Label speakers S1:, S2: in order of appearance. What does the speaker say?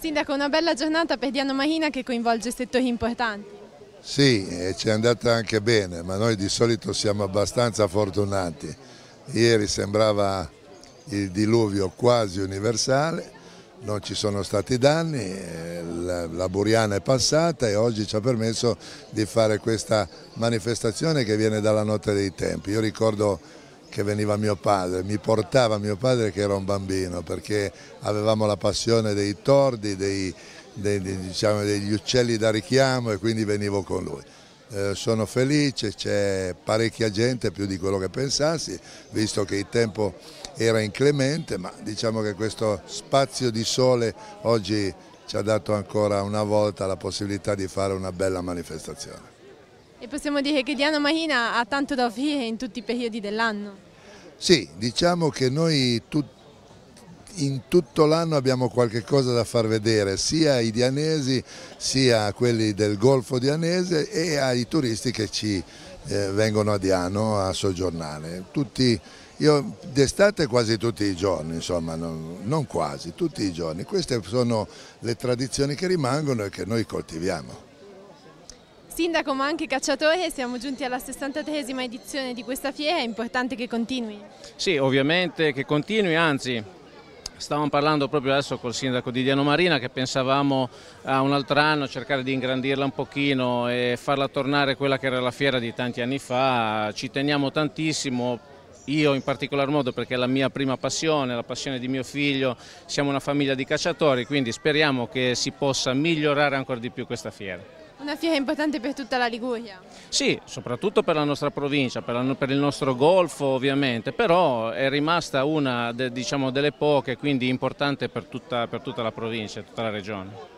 S1: Sindaco, una bella giornata per Diano Marina che coinvolge settori importanti.
S2: Sì, eh, ci è andata anche bene, ma noi di solito siamo abbastanza fortunati. Ieri sembrava il diluvio quasi universale, non ci sono stati danni, eh, la Buriana è passata e oggi ci ha permesso di fare questa manifestazione che viene dalla notte dei tempi. Io ricordo che veniva mio padre, mi portava mio padre che era un bambino perché avevamo la passione dei tordi, dei, dei, diciamo, degli uccelli da richiamo e quindi venivo con lui. Eh, sono felice, c'è parecchia gente più di quello che pensassi, visto che il tempo era inclemente, ma diciamo che questo spazio di sole oggi ci ha dato ancora una volta la possibilità di fare una bella manifestazione.
S1: E possiamo dire che Diana Marina ha tanto da offrire in tutti i periodi dell'anno?
S2: Sì, diciamo che noi tut, in tutto l'anno abbiamo qualche cosa da far vedere sia ai dianesi sia a quelli del Golfo dianese e ai turisti che ci eh, vengono a Diano a soggiornare. Tutti, io d'estate quasi tutti i giorni, insomma, non, non quasi, tutti i giorni. Queste sono le tradizioni che rimangono e che noi coltiviamo
S1: sindaco ma anche cacciatore, siamo giunti alla 63esima edizione di questa fiera, è importante che continui.
S2: Sì,
S3: ovviamente che continui, anzi Stavamo parlando proprio adesso col sindaco di Diano Marina che pensavamo a un altro anno cercare di ingrandirla un pochino e farla tornare quella che era la fiera di tanti anni fa, ci teniamo tantissimo, io in particolar modo perché è la mia prima passione, la passione di mio figlio, siamo una famiglia di cacciatori, quindi speriamo che si possa migliorare ancora di più questa fiera.
S1: Una fiera importante per tutta la Liguria.
S3: Sì, soprattutto per la nostra provincia, per, la, per il nostro golfo ovviamente, però è rimasta una de, diciamo, delle poche, quindi importante per tutta, per tutta la provincia, tutta la regione.